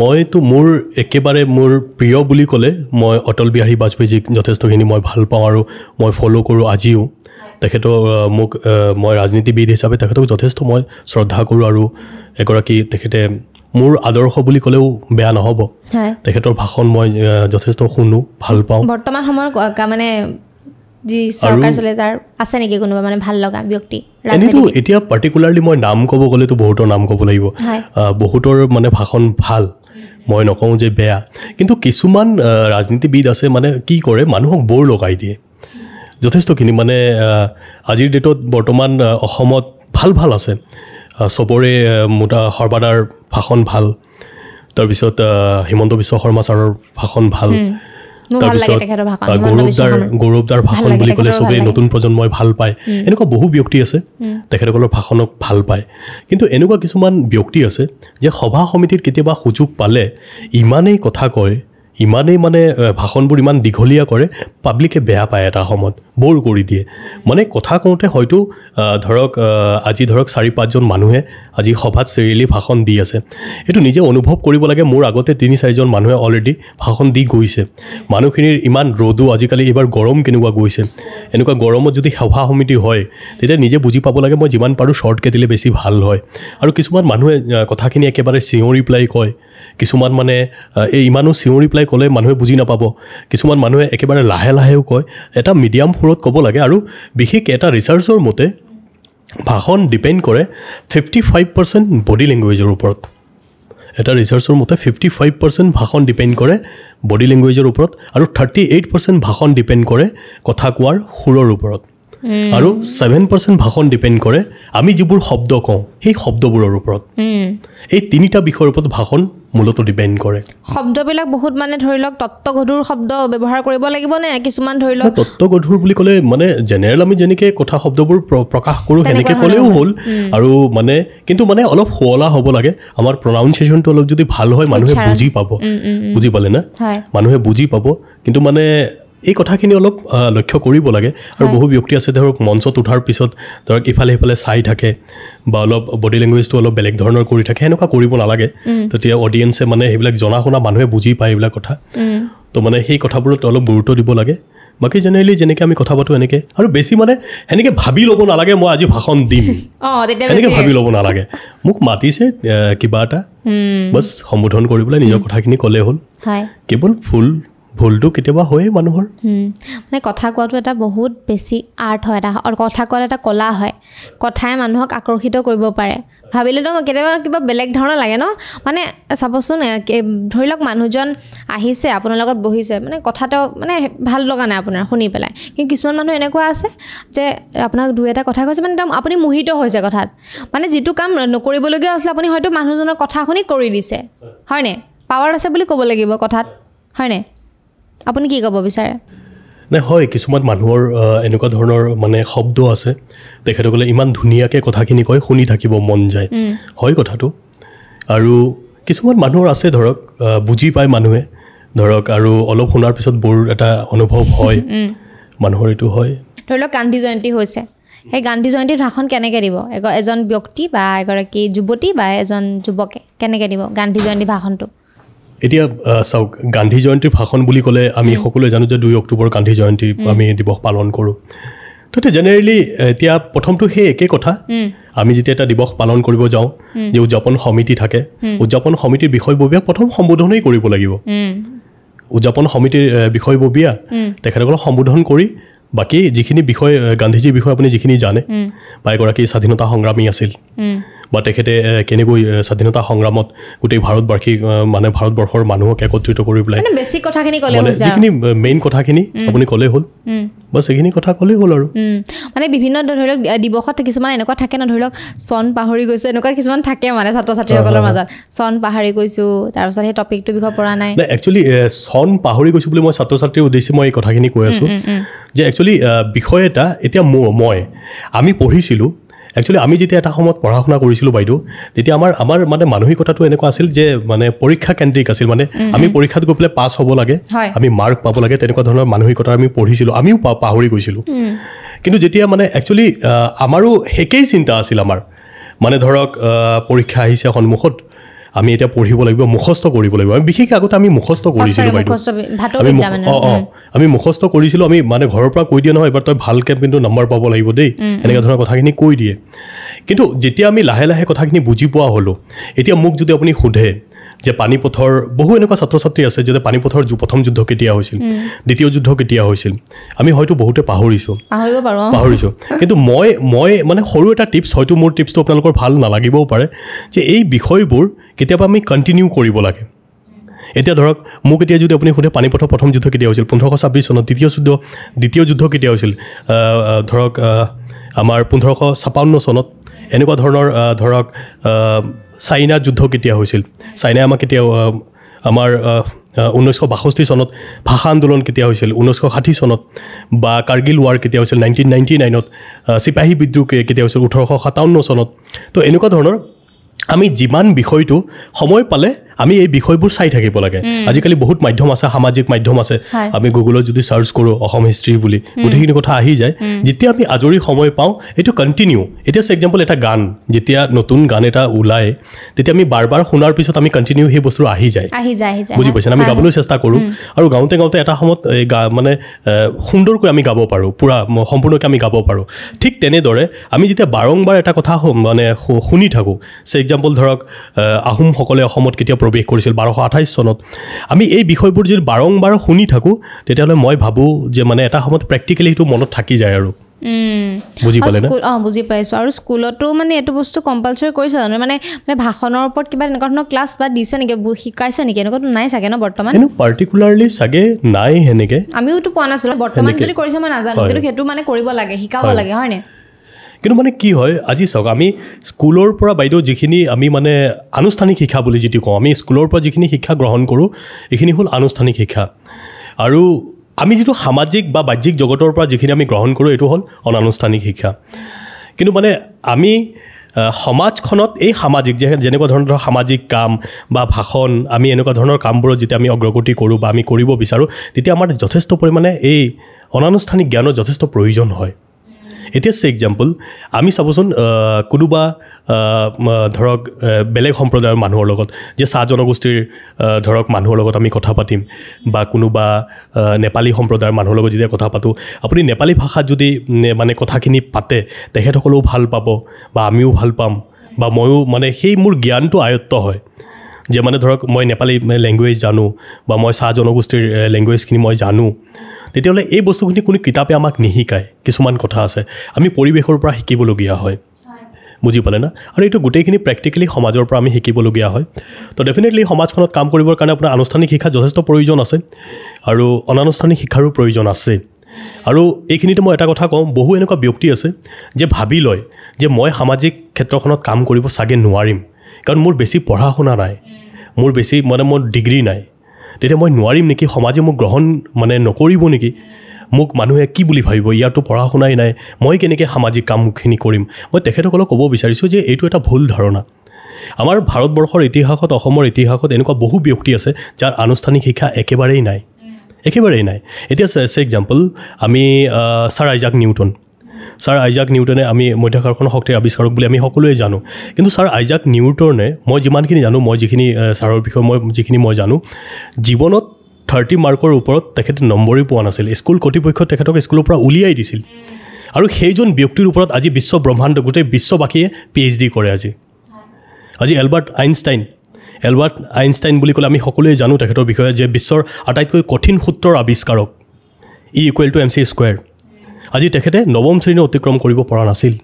মইতো মোৰ একেবাৰে মোৰ প্ৰিয় বুলি ক'লে মই অটল বিহাৰী বাজপেয়ীজীক যথেষ্টখিনি মই ভাল পাওঁ আৰু মই ফ'ল' কৰোঁ আজিও তেখেতক মোক মই ৰাজনীতিবিদ হিচাপে তেখেতক যথেষ্ট মই শ্ৰদ্ধা কৰোঁ আৰু এগৰাকী তেখেতে মোৰ আদৰ্শ বুলি ক'লেও বেয়া নহ'ব তেখেতৰ ভাষণ মই যথেষ্ট শুনো ভাল পাওঁ বৰ্তমান সময়ৰ মানে এতিয়া পাৰ্টিকুলাৰলি মই নাম ক'ব গ'লেতো বহুতৰ নাম ক'ব লাগিব বহুতৰ মানে ভাষণ ভাল মই নকওঁ যে বেয়া কিন্তু কিছুমান ৰাজনীতিবিদ আছে মানে কি কৰে মানুহক বৰ লগাই দিয়ে যথেষ্টখিনি মানে আজিৰ ডেটত বৰ্তমান অসমত ভাল ভাল আছে চবৰে মোটা সৰ্বাদাৰ ভাষণ ভাল তাৰপিছত হিমন্ত বিশ্ব শৰ্মা ছাৰৰ ভাষণ ভাল তাৰপিছত গৌৰৱদাৰ গৌৰৱদাৰ ভাষণ বুলি ক'লে চবেই নতুন প্ৰজন্মই ভাল পায় এনেকুৱা বহু ব্যক্তি আছে তেখেতসকলৰ ভাষণক ভাল পায় কিন্তু এনেকুৱা কিছুমান ব্যক্তি আছে যে সভা সমিতিত কেতিয়াবা সুযোগ পালে ইমানেই কথা কয় ইমানেই মানে ভাষণবোৰ ইমান দীঘলীয়া কৰে পাব্লিকে বেয়া পায় এটা সময়ত ব'ৰ কৰি দিয়ে মানে কথা কওঁতে হয়তো ধৰক আজি ধৰক চাৰি পাঁচজন মানুহে আজি সভাত চিৰিয়েলি ভাষণ দি আছে এইটো নিজে অনুভৱ কৰিব লাগে মোৰ আগতে তিনি চাৰিজন মানুহে অলৰেডি ভাষণ দি গৈছে মানুহখিনিৰ ইমান ৰ'দো আজিকালি এইবাৰ গৰম কেনেকুৱা গৈছে এনেকুৱা গৰমত যদি সভা সমিতি হয় তেতিয়া নিজে বুজি পাব লাগে মই যিমান পাৰোঁ শ্বৰ্টকৈ দিলে বেছি ভাল হয় আৰু কিছুমান মানুহে কথাখিনি একেবাৰে চিঞৰি পেলাই কয় কিছুমান মানে এই ইমানো চিঞৰি পেলাই ক'লে মানুহে বুজি নাপাব কিছুমান মানুহে একেবাৰে লাহে লাহেও কয় এটা মিডিয়াম সুৰত ক'ব লাগে আৰু বিশেষ এটা ৰিচাৰ্চৰ মতে ভাষণ ডিপেণ্ড কৰে ফিফটি ফাইভ পাৰ্চেণ্ট বডি লেংগুৱেজৰ ওপৰত এটা ৰিচাৰ্চৰ মতে ফিফটি ফাইভ পাৰ্চেণ্ট ভাষণ ডিপেণ্ড কৰে বডি লেংগুৱেজৰ ওপৰত আৰু থাৰ্টি এইট পাৰ্চেণ্ট ভাষণ ডিপেণ্ড কৰে কথা কোৱাৰ সুৰৰ ওপৰত আৰু ছেভেন পাৰ্চেণ্ট ভাষণ ডিপেণ্ড কৰে আমি যিবোৰ শব্দ কওঁ সেই শব্দবোৰৰ ওপৰত এই তিনিটা বিষয়ৰ ওপৰত ভাষণ মূলতো ডিপেণ্ড কৰে শব্দবিলাক বহুত মানে ধৰি লওক তত্ত্বগধুৰ শব্দ ব্যৱহাৰ কৰিব লাগিব নে কিছুমান ধৰি লওক তত্ত্বগধুৰ বুলি ক'লে মানে জেনেৰেল আমি যেনেকে কথা শব্দবোৰ প্ৰকাশ কৰোঁ সেনেকে ক'লেও হ'ল আৰু মানে কিন্তু মানে অলপ শুৱলা হ'ব লাগে আমাৰ প্ৰনাউন্সিয়েশ্যনটো অলপ যদি ভাল হয় মানুহে বুজি পাব বুজি পালে না মানুহে বুজি পাব কিন্তু মানে এই কথাখিনি অলপ লক্ষ্য কৰিব লাগে আৰু বহু ব্যক্তি আছে ধৰক মঞ্চত উঠাৰ পিছত ধৰক ইফালে সিফালে চাই থাকে বা অলপ বডি লেংগুৱেজটো অলপ বেলেগ ধৰণৰ কৰি থাকে সেনেকুৱা কৰিব নালাগে তেতিয়া অডিয়েঞ্চে মানে সেইবিলাক জনা শুনা মানুহে বুজি পায় এইবিলাক কথা ত' মানে সেই কথাবোৰত অলপ গুৰুত্ব দিব লাগে বাকী জেনেৰেলি যেনেকৈ আমি কথা পাতোঁ এনেকৈ আৰু বেছি মানে সেনেকৈ ভাবি ল'ব নালাগে মই আজি ভাষণ দিম [laughs] সেনেকৈ ভাবি ল'ব নালাগে মোক মাতিছে কিবা এটা বাছ সম্বোধন কৰিবলৈ নিজৰ কথাখিনি ক'লে হ'ল কেৱল ফুল ভুলটো কেতিয়াবা হয়ে মানুহৰ মানে কথা কোৱাটো এটা বহুত বেছি আৰ্ট হয় এটা কথা কোৱাটো এটা কলা হয় কথাই মানুহক আকৰ্ষিত কৰিব পাৰে ভাবিলেতো কেতিয়াবা কিবা বেলেগ ধৰণৰ লাগে ন মানে চাবচোন ধৰি লওক মানুহজন আহিছে আপোনাৰ লগত বহিছে মানে কথাটো মানে ভাল লগা নাই আপোনাৰ শুনি পেলাই কিন্তু কিছুমান মানুহ এনেকুৱা আছে যে আপোনাক দুই এটা কথা কৈছে মানে একদম আপুনি মোহিত হৈছে কথাত মানে যিটো কাম নকৰিবলগীয়া আছিলে আপুনি হয়তো মানুহজনৰ কথা শুনি কৰি দিছে হয়নে পাৱাৰ আছে বুলি ক'ব লাগিব কথাত হয়নে আপুনি কি ক'ব বিচাৰে নাই হয় কিছুমান মানুহৰ এনেকুৱা ধৰণৰ মানে শব্দ আছে তেখেতসকলে ইমান ধুনীয়াকৈ কথাখিনি কয় শুনি থাকিব মন যায় হয় কথাটো আৰু কিছুমান মানুহৰ আছে ধৰক বুজি পায় মানুহে ধৰক আৰু অলপ শুনাৰ পিছত বৰ এটা অনুভৱ [laughs] হয় মানুহৰ এইটো হয় ধৰি লওক গান্ধী জয়ন্তী হৈছে সেই গান্ধী জয়ন্তীত ভাষণ কেনেকৈ দিব এজন ব্যক্তি বা এগৰাকী যুৱতী বা এজন যুৱকে কেনেকৈ দিব গান্ধী জয়ন্তী ভাষণটো এতিয়া চাওক গান্ধী জয়ন্তীৰ ভাষণ বুলি ক'লে আমি সকলোৱে জানো যে দুই অক্টোবৰ গান্ধী জয়ন্তী আমি দিৱস পালন কৰোঁ তাতে জেনেৰেলি এতিয়া প্ৰথমটো সেই একে কথা আমি যেতিয়া এটা দিৱস পালন কৰিব যাওঁ যে উদযাপন সমিতি থাকে উদযাপন সমিতিৰ বিষয়ববীয়া প্ৰথম সম্বোধনেই কৰিব লাগিব উদযাপন সমিতিৰ বিষয়ববীয়া তেখেতসকলক সম্বোধন কৰি বাকী যিখিনি বিষয় গান্ধীজীৰ বিষয়ে আপুনি যিখিনি জানে বা এগৰাকী স্বাধীনতা সংগ্ৰামী আছিল বা তেখেতে কেনেকৈ স্বাধীনতা সংগ্ৰামত গোটেই ভাৰতবাসী মানে ভাৰতবৰ্ষৰ মানুহক একত্ৰিত কৰি পেলাই যিখিনি মেইন কথাখিনি আপুনি ক'লেই হ'ল বাছ সেইখিনি কথা ক'লেই হ'ল আৰু মানে বিভিন্ন ধৰি লওক দিৱসত কিছুমান এনেকুৱা থাকে ন ধৰি লওক চন পাহৰি গৈছোঁ এনেকুৱা কিছুমান থাকে মানে ছাত্ৰ ছাত্ৰীসকলৰ মাজত চন পাহৰি গৈছো তাৰপিছত সেই টপিকটোৰ বিষয়ে পৰা নাই একচুৱেলি চন পাহৰি গৈছো বুলি মই ছাত্ৰ ছাত্ৰীৰ উদ্দেশ্যে মই এই কথাখিনি কৈ আছোঁ যে একচুৱেলি বিষয় এটা এতিয়া মই আমি পঢ়িছিলোঁ একচুৱেলি আমি যেতিয়া এটা সময়ত পঢ়া শুনা কৰিছিলোঁ বাইদেউ তেতিয়া আমাৰ আমাৰ মানে মানসিকতাটো এনেকুৱা আছিল যে মানে পৰীক্ষা কেন্দ্ৰিক আছিল মানে আমি পৰীক্ষাত গৈ পেলাই পাছ হ'ব লাগে আমি মাৰ্ক পাব লাগে তেনেকুৱা ধৰণৰ মানসিকতা আমি পঢ়িছিলোঁ আমিও পাহৰি গৈছিলোঁ কিন্তু যেতিয়া মানে একচুৱেলি আমাৰো একেই চিন্তা আছিল আমাৰ মানে ধৰক পৰীক্ষা আহিছে সন্মুখত আমি এতিয়া পঢ়িব লাগিব মুখস্থ কৰিব লাগিব আমি বিশেষকৈ আগতে আমি মুখস্থ কৰিছিলোঁ বাইদেউ আমি অঁ অঁ আমি মুখস্থ কৰিছিলোঁ আমি মানে ঘৰৰ পৰা কৈ দিয়ে নহয় এবাৰ তই ভালকৈ কিন্তু নম্বৰ পাব লাগিব দেই এনেকুৱা ধৰণৰ কথাখিনি কৈ দিয়ে কিন্তু যেতিয়া আমি লাহে লাহে কথাখিনি বুজি পোৱা হ'লোঁ এতিয়া মোক যদি আপুনি সোধে যে পানীপথৰ বহু এনেকুৱা ছাত্ৰ ছাত্ৰী আছে যে পানীপথৰ যু প্ৰথম যুদ্ধ কেতিয়া হৈছিল দ্বিতীয় যুদ্ধ কেতিয়া হৈছিল আমি হয়তো বহুতে পাহৰিছোঁ পাহৰিছোঁ কিন্তু মই মই মানে সৰু এটা টিপছ হয়তো মোৰ টিপছটো আপোনালোকৰ ভাল নালাগিবও পাৰে যে এই বিষয়বোৰ কেতিয়াবা আমি কণ্টিনিউ কৰিব লাগে এতিয়া ধৰক মোক এতিয়া যদি আপুনি সোধে পানীপথৰ প্ৰথম যুদ্ধ কেতিয়া হৈছিল পোন্ধৰশ ছাব্বিছ চনত দ্বিতীয় যুদ্ধ দ্বিতীয় যুদ্ধ কেতিয়া হৈছিল ধৰক আমাৰ পোন্ধৰশ ছাপান্ন চনত এনেকুৱা ধৰণৰ ধৰক চাইনা যুদ্ধ কেতিয়া হৈছিল চাইনাই আমাক কেতিয়া আমাৰ ঊনৈছশ বাষষ্ঠি চনত ভাষা আন্দোলন কেতিয়া হৈছিল ঊনৈছশ ষাঠি চনত বা কাৰ্গিল ৱাৰ কেতিয়া হৈছিল নাইনটিন নাইণ্টি নাইনত চিপাহী বিদ্ৰোহ কেতিয়া হৈছিল ওঠৰশ সাতাৱন্ন চনত তো এনেকুৱা ধৰণৰ আমি যিমান বিষয়টো সময় পালে আমি এই বিষয়বোৰ চাই থাকিব লাগে আজিকালি বহুত মাধ্যম আছে সামাজিক মাধ্যম আছে আমি গুগলত যদি চাৰ্চ কৰোঁ অসম হিষ্ট্ৰী বুলি গোটেইখিনি কথা আহি যায় যেতিয়া আমি আজৰি সময় পাওঁ এইটো কণ্টিনিউ এতিয়া এক্সাম্পল এটা গান যেতিয়া নতুন গান এটা ওলায় তেতিয়া আমি বাৰ বাৰ শুনাৰ পিছত আমি কণ্টিনিউ সেই বস্তুটো আহি যায় বুজি পাইছেনে আমি গাবলৈ চেষ্টা কৰোঁ আৰু গাওঁতে গাওঁতে এটা সময়ত এই গা মানে সুন্দৰকৈ আমি গাব পাৰোঁ পূৰা সম্পূৰ্ণকৈ আমি গাব পাৰোঁ ঠিক তেনেদৰে আমি যেতিয়া বাৰম্বাৰ এটা কথা মানে শুনি থাকোঁ চ' এক্সাম্পল ধৰক আহোমসকলে অসমত কেতিয়া প্ৰৱেশ কৰিছিল বাৰশ আঠাইছ চনত আমি এই বিষয়বোৰ যদি বাৰম্বাৰ শুনি থাকোঁ তেতিয়াহ'লে মই ভাবোঁ যে মানে এটা সময়ত প্ৰেক্টিকেলি সেইটো মনত থাকি যায় আৰু বুজি পাইছোঁ আৰু স্কুলতো মানে এইটো বস্তু কম্পালচৰি কৰিছে জানো মানে মানে ভাষণৰ ওপৰত কিবা এনেকুৱা ধৰণৰ ক্লাছ বা দিছে নেকি শিকাইছে নেকি এনেকুৱাতো নাই চাগে ন বৰ্তমান এনেও পাৰ্টিকুলাৰলি চাগে নাই সেনেকৈ আমিওতো পোৱা নাছিলোঁ বৰ্তমান যদি কৰিছে মই নাজানো কিন্তু সেইটো মানে কৰিব লাগে শিকাব লাগে হয়নে কিন্তু মানে কি হয় আজি চাওক আমি স্কুলৰ পৰা বাইদেউ যিখিনি আমি মানে আনুষ্ঠানিক শিক্ষা বুলি যিটো কওঁ আমি স্কুলৰ পৰা যিখিনি শিক্ষা গ্ৰহণ কৰোঁ এইখিনি হ'ল আনুষ্ঠানিক শিক্ষা আৰু আমি যিটো সামাজিক বা বাহ্যিক জগতৰ পৰা যিখিনি আমি গ্ৰহণ কৰোঁ এইটো হ'ল অনানুষ্ঠানিক শিক্ষা কিন্তু মানে আমি সমাজখনত এই সামাজিক যে যেনেকুৱা ধৰণৰ ধৰক সামাজিক কাম বা ভাষণ আমি এনেকুৱা ধৰণৰ কামবোৰত যেতিয়া আমি অগ্ৰগতি কৰোঁ বা আমি কৰিব বিচাৰোঁ তেতিয়া আমাৰ যথেষ্ট পৰিমাণে এই অনানুষ্ঠানিক জ্ঞানৰ যথেষ্ট প্ৰয়োজন হয় এতিয়া চি এক্সাম্পল আমি চাবচোন কোনোবা ধৰক বেলেগ সম্প্ৰদায়ৰ মানুহৰ লগত যে চাহ জনগোষ্ঠীৰ ধৰক মানুহৰ লগত আমি কথা পাতিম বা কোনোবা নেপালী সম্প্ৰদায়ৰ মানুহৰ লগত যেতিয়া কথা পাতোঁ আপুনি নেপালী ভাষাত যদি মানে কথাখিনি পাতে তেখেতসকলেও ভাল পাব বা আমিও ভাল পাম বা ময়ো মানে সেই মোৰ জ্ঞানটো আয়ত্ত হয় যে মানে ধৰক মই নেপালী লেংগুৱেজ জানো বা মই চাহ জনগোষ্ঠীৰ লেংগুৱেজখিনি মই জানো তেতিয়াহ'লে এই বস্তুখিনি কোনো কিতাপে আমাক নিশিকায় কিছুমান কথা আছে আমি পৰিৱেশৰ পৰা শিকিবলগীয়া হয় বুজি পালে না আৰু এইটো গোটেইখিনি প্ৰেক্টিকেলি সমাজৰ পৰা আমি শিকিবলগীয়া হয় তো ডেফিনেটলি সমাজখনত কাম কৰিবৰ কাৰণে আপোনাৰ আনুষ্ঠানিক শিক্ষা যথেষ্ট প্ৰয়োজন আছে আৰু অনানুষ্ঠানিক শিক্ষাৰো প্ৰয়োজন আছে আৰু এইখিনিতে মই এটা কথা কওঁ বহু এনেকুৱা ব্যক্তি আছে যে ভাবি লয় যে মই সামাজিক ক্ষেত্ৰখনত কাম কৰিব চাগে নোৱাৰিম কাৰণ মোৰ বেছি পঢ়া শুনা নাই মোৰ বেছি মানে মোৰ ডিগ্ৰী নাই তেতিয়া মই নোৱাৰিম নেকি সমাজে মোক গ্ৰহণ মানে নকৰিব নেকি মোক মানুহে কি বুলি ভাবিব ইয়াৰতো পঢ়া শুনাই নাই মই কেনেকৈ সামাজিক কামখিনি কৰিম মই তেখেতসকলক ক'ব বিচাৰিছোঁ যে এইটো এটা ভুল ধাৰণা আমাৰ ভাৰতবৰ্ষৰ ইতিহাসত অসমৰ ইতিহাসত এনেকুৱা বহু ব্যক্তি আছে যাৰ আনুষ্ঠানিক শিক্ষা একেবাৰেই নাই একেবাৰেই নাই এতিয়া এছ এক্সাম্পল আমি sir Isaac Newton sir Isaac নিউটনে আমি মধ্যাকৰ্ষণ শক্তিৰ আৱিষ্কাৰক বুলি আমি সকলোৱে জানো কিন্তু ছাৰ আইজাক নিউটনে মই যিমানখিনি জানো মই যিখিনি ছাৰৰ বিষয়ে মই যিখিনি মই জানো জীৱনত থাৰ্টি মাৰ্কৰ ওপৰত তেখেতে নম্বৰেই পোৱা নাছিল স্কুল কৰ্তৃপক্ষ তেখেতক স্কুলৰ পৰা উলিয়াই দিছিল আৰু সেইজন ব্যক্তিৰ ওপৰত আজি বিশ্ব ব্ৰহ্মাণ্ড গোটেই বিশ্ববাসীয়ে পি এইচ ডি কৰে আজি আজি এলবাৰ্ট আইনষ্টাইন এলবাৰ্ট আইনষ্টাইন বুলি ক'লে আমি সকলোৱে জানো তেখেতৰ বিষয়ে যে বিশ্বৰ আটাইতকৈ কঠিন সূত্ৰৰ আৱিষ্কাৰক E equal to M C square আজি তেখেতে নৱম শ্ৰেণী অতিক্ৰম কৰিব পৰা নাছিল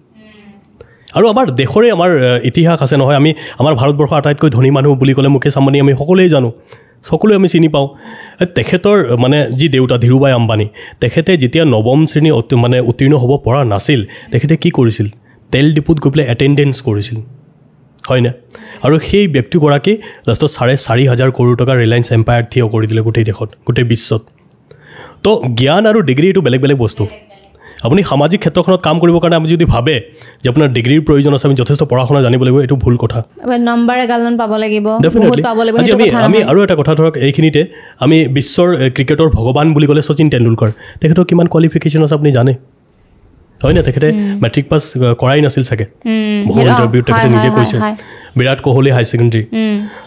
আৰু আমাৰ দেশৰে আমাৰ ইতিহাস আছে নহয় আমি আমাৰ ভাৰতবৰ্ষৰ আটাইতকৈ ধনী মানুহ বুলি ক'লে মুকেশ আম্বানী আমি সকলোৱে জানো সকলোৱে আমি চিনি পাওঁ তেখেতৰ মানে যি দেউতা ধীৰুবাই আম্বানী তেখেতে যেতিয়া নৱম শ্ৰেণী অতি মানে উত্তীৰ্ণ হ'ব পৰা নাছিল তেখেতে কি কৰিছিল তেল ডিপুত গৈ পেলাই এটেণ্ডেঞ্চ কৰিছিল হয়নে আৰু সেই ব্যক্তিগৰাকী লাষ্টত চাৰে চাৰি হাজাৰ কৰোৰ টকা ৰিলায়েন্স এম্পায়াৰ থিয় কৰি দিলে গোটেই দেশত গোটেই বিশ্বত তো জ্ঞান আৰু ডিগ্ৰী এইটো বেলেগ বেলেগ বস্তু আপুনি সামাজিক ক্ষেত্ৰখনত কাম কৰিবৰ কাৰণে আমি যদি ভাবে যে আপোনাৰ ডিগ্ৰীৰ প্ৰয়োজন আছে আমি যথেষ্ট পঢ়া শুনা জানিব লাগিব এইটো ভুল কথা আমি আৰু এটা কথা ধৰক এইখিনিতে আমি বিশ্বৰ ক্ৰিকেটৰ ভগৱান বুলি ক'লে শচীন তেণ্ডুলকাৰ তেখেতৰ কিমান কোৱালিফিকেশ্যন আছে আপুনি জানে হয়নে তেখেতে মেট্ৰিক পাছ কৰাই নাছিল চাগে তেখেতে নিজে কৈছে বিৰাট কোহলি হাই ছেকেণ্ডেৰী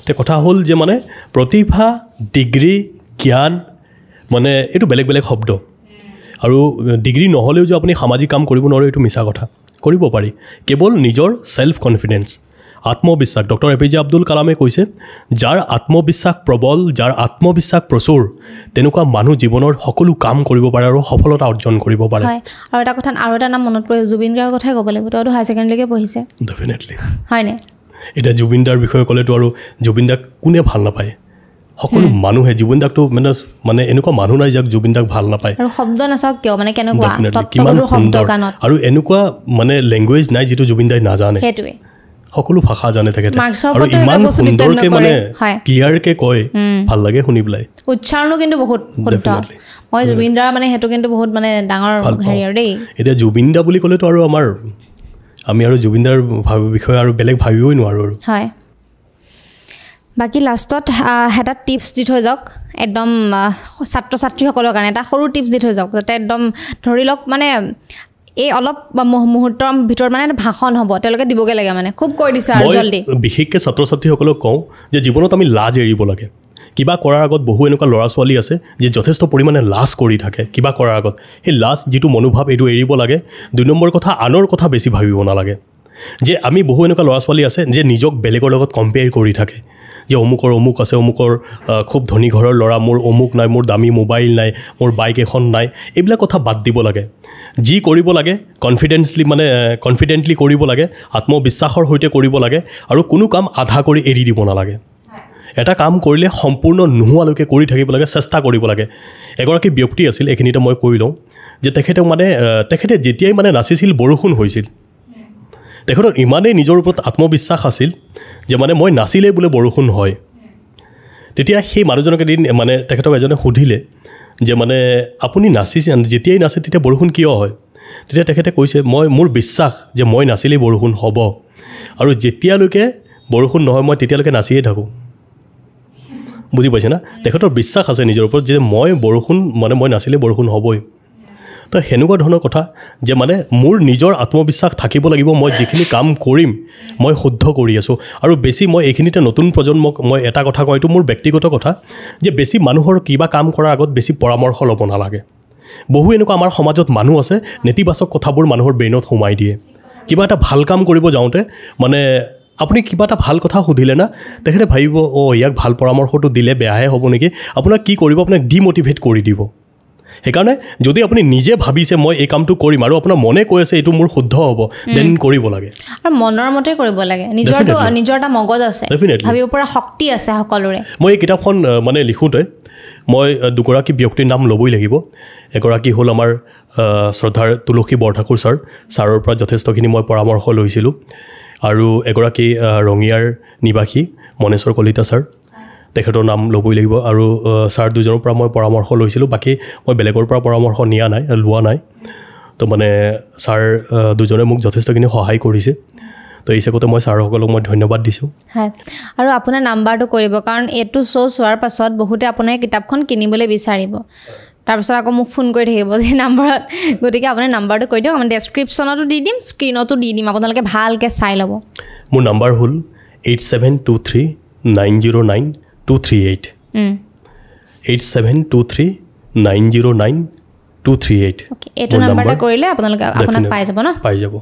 তে কথা হ'ল যে মানে প্ৰতিভা ডিগ্ৰী জ্ঞান মানে এইটো বেলেগ বেলেগ শব্দ আৰু ডিগ্ৰী নহ'লেও যে আপুনি সামাজিক কাম কৰিব নোৱাৰোঁ এইটো মিছা কথা কৰিব পাৰি কেৱল নিজৰ ছেল্ফ কনফিডেঞ্চ আত্মবিশ্বাস doctor A P J Abdul কালামে কৈছে যাৰ আত্মবিশ্বাস প্ৰবল যাৰ আত্মবিশ্বাস প্ৰচুৰ তেনেকুৱা মানুহ জীৱনৰ সকলো কাম কৰিব পাৰে আৰু সফলতা অৰ্জন কৰিব পাৰে হয় আৰু এটা কথা আৰু এটা নাম মনত পৰে জুবিন গাৰ কথাই ক'ব লাগিব তইতো হাই ছেকেণ্ডলৈকে পঢ়িছে ডেফিনেটলি হয়নে এতিয়া জুবিন দাৰ বিষয়ে ক'লেতো আৰু জুবিন দাক কোনে ভাল নাপায় সকলো মানুহে জুবিন দাকটো মানে মানে এনেকুৱা মানুহ নাই যাক জুবিন দাক ভাল নাপায় শব্দ নাচাওক কিয় মানে কেনেকুৱা কিমান সুন্দৰ আৰু এনেকুৱা মানে লেংগুৱেজ নাই যিটো জুবিন দাই নাজানে সকলো ভাষা জানে তেখেতে আৰু ইমান সুন্দৰকে মানে ক্লিয়াৰকে কয় ভাল লাগে শুনি পেলাই উচ্চাৰণো কিন্তু বহুত মই জুবিন দাৰ মানে সেইটো কিন্তু বহুত মানে ডাঙৰ হেৰি আৰু দেই এতিয়া জুবিন দা বুলি ক'লেতো আৰু আমাৰ আমি আৰু জুবিন দাৰ বিষয়ে আৰু বেলেগ ভাবিবই নোৱাৰোঁ আৰু হয় বাকী লাষ্টত এটা টিপছ দি থৈ যাওক একদম ছাত্ৰ ছাত্ৰীসকলৰ কাৰণে এটা সৰু টিপছ দি থৈ যাওক যাতে একদম ধৰি লওক মানে এই অলপ মুহূৰ্তৰ ভিতৰত মানে ভাষণ হ'ব তেওঁলোকে দিবগৈ লাগে মানে খুব কৈ দিছে আৰু জল্দি বিশেষকৈ ছাত্ৰ ছাত্ৰীসকলক কওঁ যে জীৱনত আমি লাজ এৰিব লাগে কিবা কৰাৰ আগত বহু এনেকুৱা ল'ৰা ছোৱালী আছে যি যথেষ্ট পৰিমাণে লাজ কৰি থাকে কিবা কৰাৰ আগত সেই লাজ যিটো মনোভাৱ এইটো এৰিব লাগে দুই নম্বৰ কথা আনৰ কথা বেছি ভাবিব নালাগে যে আমি বহু এনেকুৱা ল'ৰা ছোৱালী আছে যে নিজক বেলেগৰ লগত কম্পেয়াৰ কৰি থাকে যে অমুকৰ অমুক আছে অমুকৰ খুব ধনী ঘৰৰ ল'ৰা মোৰ অমুক নাই মোৰ দামী মোবাইল নাই মোৰ বাইক এখন নাই এইবিলাক কথা বাদ দিব লাগে যি কৰিব লাগে কনফিডেঞ্চলি মানে কনফিডেণ্টলি কৰিব লাগে আত্মবিশ্বাসৰ সৈতে কৰিব লাগে আৰু কোনো কাম আধা কৰি এৰি দিব নালাগে এটা কাম কৰিলে সম্পূৰ্ণ নোহোৱালৈকে কৰি থাকিব লাগে চেষ্টা কৰিব লাগে এগৰাকী ব্যক্তি আছিল এইখিনিতে মই কৈ লওঁ যে তেখেতক মানে তেখেতে যেতিয়াই মানে নাচিছিল বৰষুণ হৈছিল তেখেতৰ ইমানেই নিজৰ ওপৰত আত্মবিশ্বাস আছিল যে মানে মই নাছিলেই বোলে বৰষুণ হয় তেতিয়া সেই মানুহজনক এদিন মানে তেখেতক এজনে সুধিলে যে মানে আপুনি নাচিছে যেতিয়াই নাচে তেতিয়া বৰষুণ কিয় হয় তেতিয়া তেখেতে কৈছে মই মোৰ বিশ্বাস যে মই নাচিলেই বৰষুণ হ'ব আৰু যেতিয়ালৈকে বৰষুণ নহয় মই তেতিয়ালৈকে নাচিয়েই থাকোঁ বুজি পাইছে না তেখেতৰ বিশ্বাস আছে নিজৰ ওপৰত যে মই বৰষুণ মানে মই নাচিলে বৰষুণ হ'বই তো সেনেকুৱা ধৰণৰ কথা যে মানে মোৰ নিজৰ আত্মবিশ্বাস থাকিব লাগিব মই যিখিনি কাম কৰিম মই শুদ্ধ কৰি আছোঁ আৰু বেছি মই এইখিনিতে নতুন প্ৰজন্মক মই এটা কথা কওঁ এইটো মোৰ ব্যক্তিগত কথা যে বেছি মানুহৰ কিবা কাম কৰাৰ আগত বেছি পৰামৰ্শ ল'ব নালাগে বহু এনেকুৱা আমাৰ সমাজত মানুহ আছে নেতিবাচক কথাবোৰ মানুহৰ ব্ৰেইনত সোমাই দিয়ে কিবা এটা ভাল কাম কৰিব যাওঁতে মানে আপুনি কিবা এটা ভাল কথা সুধিলে না তেখেতে ভাবিব অ' ইয়াক ভাল পৰামৰ্শটো দিলে বেয়াহে হ'ব নেকি আপোনাক কি কৰিব আপোনাক ডিম'টিভেট কৰি দিব সেইকাৰণে যদি আপুনি নিজে ভাবিছে মই এই কামটো কৰিম আৰু আপোনাৰ মনে কৈ আছে এইটো মোৰ শুদ্ধ হ'ব দেন কৰিব লাগে আৰু মনৰ মতে কৰিব লাগে নিজৰটো নিজৰ এটা মগজ আছে ভাবিব পৰা শক্তি আছে সকলোৰে মই এই কিতাপখন মানে লিখোঁতে মই দুগৰাকী ব্যক্তিৰ নাম ল'বই লাগিব এগৰাকী হ'ল আমাৰ শ্ৰদ্ধাৰ তুলসী বৰঠাকুৰ ছাৰ ছাৰৰ পৰা যথেষ্টখিনি মই পৰামৰ্শ লৈছিলোঁ আৰু এগৰাকী ৰঙিয়াৰ নিবাসী মনেশ্বৰ কলিতা ছাৰ তেখেতৰ নাম ল'বই লাগিব আৰু ছাৰ দুজনৰ পৰা মই পৰামৰ্শ লৈছিলোঁ বাকী মই বেলেগৰ পৰা পৰামৰ্শ নিয়া নাই লোৱা নাই তো মানে ছাৰ দুজনে মোক যথেষ্টখিনি সহায় কৰিছে তো এই চাগতে মই ছাৰসকলক মই ধন্যবাদ দিছোঁ হয় আৰু আপোনাৰ নাম্বাৰটো কৰিব কাৰণ এইটো শ্ব' চোৱাৰ পাছত বহুতে আপোনাৰ কিতাপখন কিনিবলৈ বিচাৰিব তাৰপিছত আকৌ মোক ফোন কৰি থাকিব যে নাম্বাৰত গতিকে আপুনি নাম্বাৰটো কৈ দিয়ক আমি ডেছক্ৰিপশ্যনতো দি দিম স্ক্ৰীণতো দি দিম আপোনালোকে ভালকৈ চাই ল'ব মোৰ নাম্বাৰ হ'ল eight seven two three nine zero' nine two three eight eight seven two three nine zero nine two three eight এইটো নাম্বাৰতে কৰিলে আপোনালোকে আপোনাক পাই যাব ন পাই যাব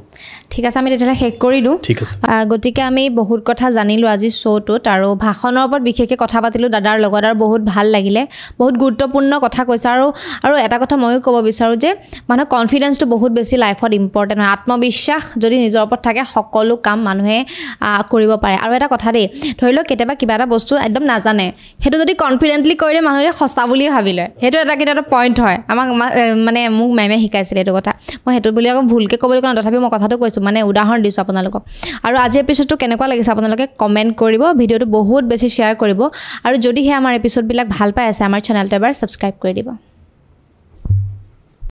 ঠিক আছে আমি তেতিয়াহ'লে শেষ কৰি দিওঁ ঠিক আছে গতিকে আমি বহুত কথা জানিলোঁ আজি শ্ব'টোত আৰু ভাষণৰ ওপৰত বিশেষকৈ কথা পাতিলোঁ দাদাৰ লগত আৰু বহুত ভাল লাগিলে বহুত গুৰুত্বপূৰ্ণ কথা কৈছে আৰু আৰু এটা কথা ময়ো ক'ব বিচাৰোঁ যে মানুহৰ কনফিডেঞ্চটো বহুত বেছি লাইফত ইম্পৰ্টেণ্ট হয় আত্মবিশ্বাস যদি নিজৰ ওপৰত থাকে সকলো কাম মানুহে কৰিব পাৰে আৰু এটা কথা দেই ধৰি লওক কেতিয়াবা কিবা এটা বস্তু একদম নাজানে সেইটো যদি কনফিডেণ্টলি কৰিলে মানুহে সঁচা বুলিয়ে ভাবিলে সেইটো এটা এটা পইণ্ট হয় আমাক মানে মোক মেমে শিকাইছিলে এইটো কথা মই সেইটো বুলি আকৌ ভুলকৈ ক'বলৈ কোৱা তথাপিও মই কথাটো কৈছোঁ মানে উদাহৰণ দিছোঁ আপোনালোকক আৰু আজিৰ এপিছ'ডটো কেনেকুৱা লাগিছে আপোনালোকে কমেণ্ট কৰিব ভিডিঅ'টো বহুত বেছি শ্বেয়াৰ কৰিব আৰু যদিহে আমাৰ এপিছ'ডবিলাক ভাল পাই আছে আমাৰ চেনেলটো এবাৰ ছাবস্ক্ৰাইব কৰি দিব